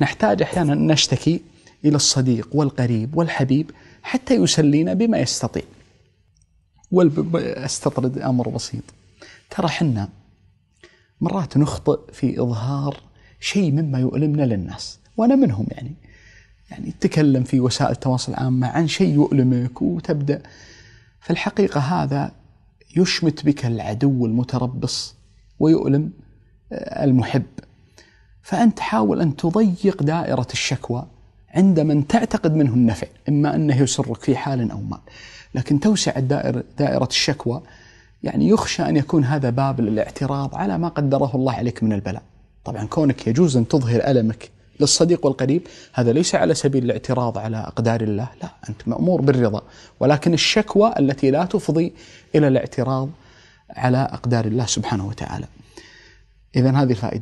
نحتاج أحيانا أن نشتكي إلى الصديق والقريب والحبيب حتى يسلينا بما يستطيع أستطرد أمر بسيط ترى حنا مرات نخطئ في إظهار شيء مما يؤلمنا للناس وأنا منهم يعني يعني تكلم في وسائل التواصل العامة عن شيء يؤلمك وتبدأ في الحقيقة هذا يشمت بك العدو المتربص ويؤلم آه، المحب فأنت حاول أن تضيق دائرة الشكوى عند من تعتقد منه النفع إما أنه يسرك في حال أو مال لكن توسع الدائرة دائرة الشكوى يعني يخشى أن يكون هذا باب للاعتراض على ما قدره الله عليك من البلاء طبعا كونك يجوز أن تظهر ألمك للصديق والقريب هذا ليس على سبيل الاعتراض على أقدار الله لا أنت مأمور بالرضا ولكن الشكوى التي لا تفضي إلى الاعتراض على أقدار الله سبحانه وتعالى إذا هذه الفائدة